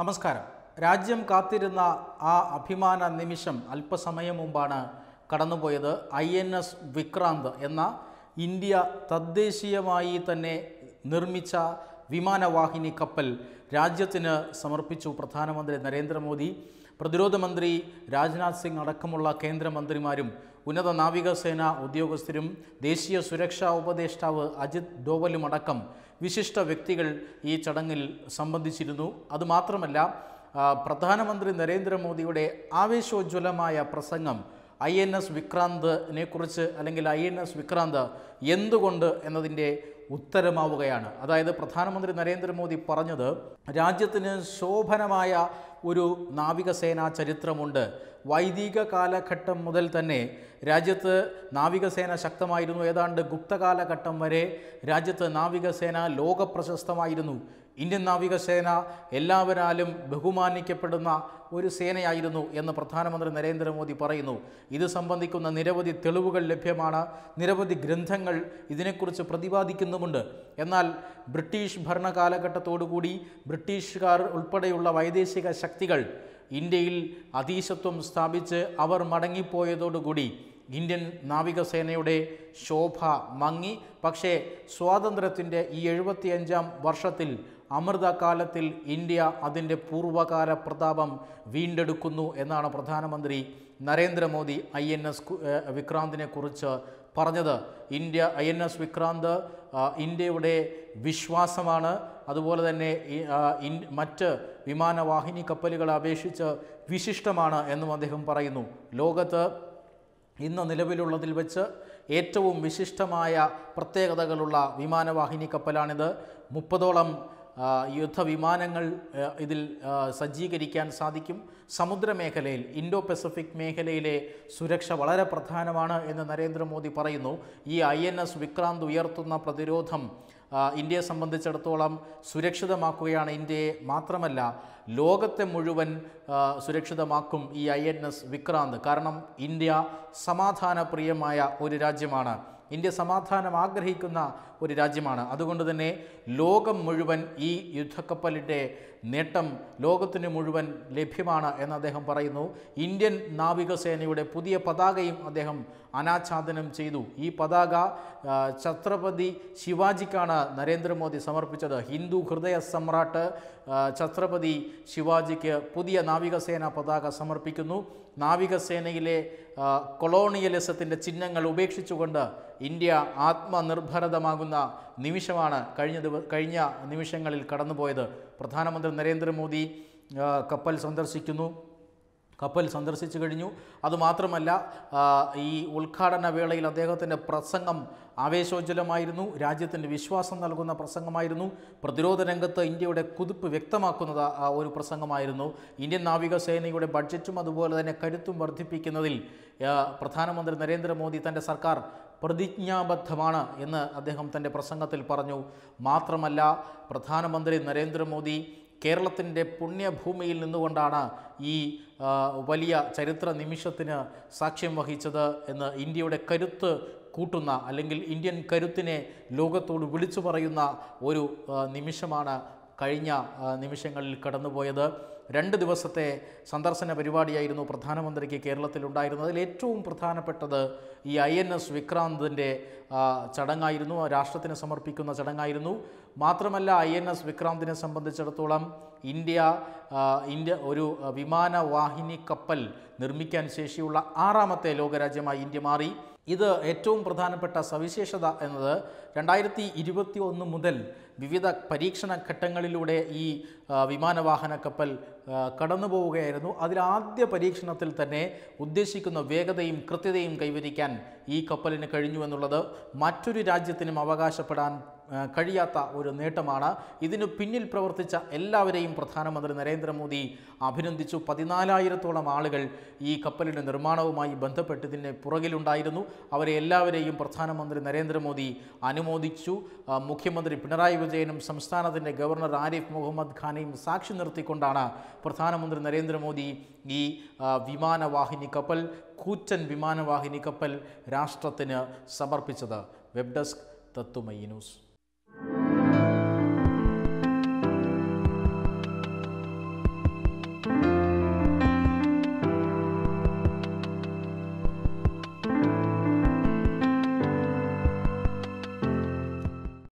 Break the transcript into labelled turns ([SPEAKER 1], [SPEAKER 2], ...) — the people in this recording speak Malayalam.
[SPEAKER 1] നമസ്കാരം രാജ്യം കാത്തിരുന്ന ആ അഭിമാന നിമിഷം അല്പസമയം മുമ്പാണ് കടന്നുപോയത് ഐ എൻ എസ് വിക്രാന്ത് എന്ന ഇന്ത്യ തദ്ദേശീയമായി തന്നെ നിർമ്മിച്ച വിമാനവാഹിനി കപ്പൽ രാജ്യത്തിന് സമർപ്പിച്ചു പ്രധാനമന്ത്രി നരേന്ദ്രമോദി പ്രതിരോധ മന്ത്രി രാജ്നാഥ് സിംഗ് അടക്കമുള്ള കേന്ദ്രമന്ത്രിമാരും ഉന്നത നാവികസേന ഉദ്യോഗസ്ഥരും ദേശീയ സുരക്ഷാ ഉപദേഷ്ടാവ് അജിത് ഡോവലും അടക്കം വിശിഷ്ട വ്യക്തികൾ ഈ ചടങ്ങിൽ സംബന്ധിച്ചിരുന്നു അതുമാത്രമല്ല പ്രധാനമന്ത്രി നരേന്ദ്രമോദിയുടെ ആവേശോജ്വലമായ പ്രസംഗം ഐ എൻ എസ് വിക്രാന്തിനെ അല്ലെങ്കിൽ ഐ എൻ എസ് വിക്രാന്ത് എന്തുകൊണ്ട് എന്നതിൻ്റെ ഉത്തരമാവുകയാണ് അതായത് പ്രധാനമന്ത്രി നരേന്ദ്രമോദി പറഞ്ഞത് രാജ്യത്തിന് ശോഭനമായ ഒരു നാവികസേനാ ചരിത്രമുണ്ട് വൈദിക കാലഘട്ടം മുതൽ തന്നെ രാജ്യത്ത് നാവികസേന ശക്തമായിരുന്നു ഏതാണ്ട് ഗുപ്ത കാലഘട്ടം വരെ രാജ്യത്ത് നാവികസേന ലോകപ്രശസ്തമായിരുന്നു ഇന്ത്യൻ നാവികസേന എല്ലാവരാലും ബഹുമാനിക്കപ്പെടുന്ന ഒരു സേനയായിരുന്നു എന്ന് പ്രധാനമന്ത്രി നരേന്ദ്രമോദി പറയുന്നു ഇത് സംബന്ധിക്കുന്ന നിരവധി തെളിവുകൾ ലഭ്യമാണ് നിരവധി ഗ്രന്ഥങ്ങൾ ഇതിനെക്കുറിച്ച് പ്രതിപാദിക്കുന്നുമുണ്ട് എന്നാൽ ബ്രിട്ടീഷ് ഭരണകാലഘട്ടത്തോടുകൂടി ബ്രിട്ടീഷുകാർ ഉൾപ്പെടെയുള്ള വൈദേശിക ശക്തികൾ ഇന്ത്യയിൽ അതീശത്വം സ്ഥാപിച്ച് അവർ മടങ്ങിപ്പോയതോടുകൂടി ഇന്ത്യൻ നാവികസേനയുടെ ശോഭ മങ്ങി പക്ഷേ സ്വാതന്ത്ര്യത്തിൻ്റെ ഈ എഴുപത്തിയഞ്ചാം വർഷത്തിൽ അമൃതകാലത്തിൽ ഇന്ത്യ അതിൻ്റെ പൂർവകാല പ്രതാപം വീണ്ടെടുക്കുന്നു എന്നാണ് പ്രധാനമന്ത്രി നരേന്ദ്രമോദി ഐ എൻ എസ് വിക്രാന്തിനെ കുറിച്ച് പറഞ്ഞത് India I N S Vikrant ഇന്ത്യയുടെ വിശ്വാസമാണ് അതുപോലെ തന്നെ മറ്റ് വിമാനവാഹിനി കപ്പലുകളെ അപേക്ഷിച്ച് വിശിഷ്ടമാണ് എന്നും അദ്ദേഹം പറയുന്നു ലോകത്ത് ഇന്ന് നിലവിലുള്ളതിൽ വെച്ച് ഏറ്റവും വിശിഷ്ടമായ പ്രത്യേകതകളുള്ള വിമാനവാഹിനി കപ്പലാണിത് മുപ്പതോളം യുദ്ധവിമാനങ്ങൾ ഇതിൽ സജ്ജീകരിക്കാൻ സാധിക്കും സമുദ്രമേഖലയിൽ ഇൻഡോ പസഫിക് മേഖലയിലെ സുരക്ഷ വളരെ പ്രധാനമാണ് എന്ന് നരേന്ദ്രമോദി പറയുന്നു ഈ ഐ എൻ എസ് വിക്രാന്ത് ഉയർത്തുന്ന പ്രതിരോധം ഇന്ത്യയെ സംബന്ധിച്ചിടത്തോളം സുരക്ഷിതമാക്കുകയാണ് ഇന്ത്യയെ മാത്രമല്ല ലോകത്തെ മുഴുവൻ സുരക്ഷിതമാക്കും ഈ ഐ എൻ എസ് വിക്രാന്ത് കാരണം ഇന്ത്യ സമാധാനപ്രിയമായ ഒരു രാജ്യമാണ് ഇന്ത്യ സമാധാനം ആഗ്രഹിക്കുന്ന ഒരു രാജ്യമാണ് അതുകൊണ്ട് തന്നെ ലോകം മുഴുവൻ ഈ യുദ്ധക്കപ്പലിൻ്റെ നേട്ടം ലോകത്തിന് മുഴുവൻ ലഭ്യമാണ് എന്ന് അദ്ദേഹം പറയുന്നു ഇന്ത്യൻ നാവികസേനയുടെ പുതിയ പതാകയും അദ്ദേഹം അനാച്ഛാദനം ചെയ്തു ഈ പതാക ഛത്രപതി ശിവാജിക്കാണ് നരേന്ദ്രമോദി സമർപ്പിച്ചത് ഹിന്ദു ഹൃദയ സമ്രാട്ട് ഛത്രപതി ശിവാജിക്ക് പുതിയ നാവികസേന പതാക സമർപ്പിക്കുന്നു നാവികസേനയിലെ കൊളോണിയലിസത്തിൻ്റെ ചിഹ്നങ്ങൾ ഉപേക്ഷിച്ചുകൊണ്ട് ഇന്ത്യ ആത്മനിർഭരതമാകുന്ന നിമിഷമാണ് കഴിഞ്ഞ ദിവ കഴിഞ്ഞ നിമിഷങ്ങളിൽ കടന്നുപോയത് പ്രധാനമന്ത്രി നരേന്ദ്രമോദി കപ്പൽ സന്ദർശിക്കുന്നു കപ്പൽ സന്ദർശിച്ചു കഴിഞ്ഞു അതുമാത്രമല്ല ഈ ഉദ്ഘാടന വേളയിൽ അദ്ദേഹത്തിൻ്റെ പ്രസംഗം ആവേശോജ്വലമായിരുന്നു രാജ്യത്തിന് വിശ്വാസം നൽകുന്ന പ്രസംഗമായിരുന്നു പ്രതിരോധ രംഗത്ത് ഇന്ത്യയുടെ കുതിപ്പ് വ്യക്തമാക്കുന്നത് ഒരു പ്രസംഗമായിരുന്നു ഇന്ത്യൻ നാവികസേനയുടെ ബഡ്ജറ്റും അതുപോലെ തന്നെ കരുത്തും വർദ്ധിപ്പിക്കുന്നതിൽ പ്രധാനമന്ത്രി നരേന്ദ്രമോദി തൻ്റെ സർക്കാർ പ്രതിജ്ഞാബദ്ധമാണ് എന്ന് അദ്ദേഹം തൻ്റെ പ്രസംഗത്തിൽ പറഞ്ഞു മാത്രമല്ല പ്രധാനമന്ത്രി നരേന്ദ്രമോദി കേരളത്തിൻ്റെ പുണ്യഭൂമിയിൽ നിന്നുകൊണ്ടാണ് ഈ വലിയ ചരിത്ര നിമിഷത്തിന് സാക്ഷ്യം വഹിച്ചത് എന്ന് ഇന്ത്യയുടെ കരുത്ത് കൂട്ടുന്ന അല്ലെങ്കിൽ ഇന്ത്യൻ കരുത്തിനെ ലോകത്തോട് വിളിച്ചു പറയുന്ന ഒരു നിമിഷമാണ് കഴിഞ്ഞ നിമിഷങ്ങളിൽ കടന്നുപോയത് രണ്ട് ദിവസത്തെ സന്ദർശന പരിപാടിയായിരുന്നു പ്രധാനമന്ത്രിക്ക് അതിൽ ഏറ്റവും പ്രധാനപ്പെട്ടത് ഈ ഐ എൻ എസ് വിക്രാന്തിൻ്റെ ചടങ്ങായിരുന്നു രാഷ്ട്രത്തിന് സമർപ്പിക്കുന്ന ചടങ്ങായിരുന്നു മാത്രമല്ല ഐ എൻ എസ് വിക്രാന്തിനെ സംബന്ധിച്ചിടത്തോളം ഇന്ത്യ ഇന്ത്യ ഒരു വിമാനവാഹിനി കപ്പൽ നിർമ്മിക്കാൻ ശേഷിയുള്ള ആറാമത്തെ ലോകരാജ്യമായി ഇന്ത്യ മാറി ഇത് ഏറ്റവും പ്രധാനപ്പെട്ട സവിശേഷത എന്നത് രണ്ടായിരത്തി മുതൽ വിവിധ പരീക്ഷണ ഘട്ടങ്ങളിലൂടെ ഈ വിമാനവാഹന കപ്പൽ കടന്നു പോവുകയായിരുന്നു അതിലാദ്യ പരീക്ഷണത്തിൽ തന്നെ ഉദ്ദേശിക്കുന്ന വേഗതയും കൃത്യതയും കൈവരിക്കാൻ ഈ കപ്പലിന് കഴിഞ്ഞു എന്നുള്ളത് മറ്റൊരു രാജ്യത്തിനും അവകാശപ്പെടാൻ കഴിയാത്ത ഒരു നേട്ടമാണ് ഇതിനു പിന്നിൽ പ്രവർത്തിച്ച എല്ലാവരെയും പ്രധാനമന്ത്രി നരേന്ദ്രമോദി അഭിനന്ദിച്ചു പതിനാലായിരത്തോളം ആളുകൾ ഈ കപ്പലിൻ്റെ നിർമ്മാണവുമായി ബന്ധപ്പെട്ട് ഇതിൻ്റെ പുറകിലുണ്ടായിരുന്നു അവരെ എല്ലാവരെയും പ്രധാനമന്ത്രി നരേന്ദ്രമോദി അനുമോദിച്ചു മുഖ്യമന്ത്രി പിണറായി വിജയനും സംസ്ഥാനത്തിൻ്റെ ഗവർണർ ആരിഫ് മുഹമ്മദ് ഖാനെയും സാക്ഷി നിർത്തിക്കൊണ്ടാണ് പ്രധാനമന്ത്രി നരേന്ദ്രമോദി ഈ വിമാനവാഹിനി കപ്പൽ കൂറ്റൻ വിമാനവാഹിനി കപ്പൽ രാഷ്ട്രത്തിന് സമർപ്പിച്ചത് വെബ് ഡെസ്ക് തത്തുമയി ന്യൂസ്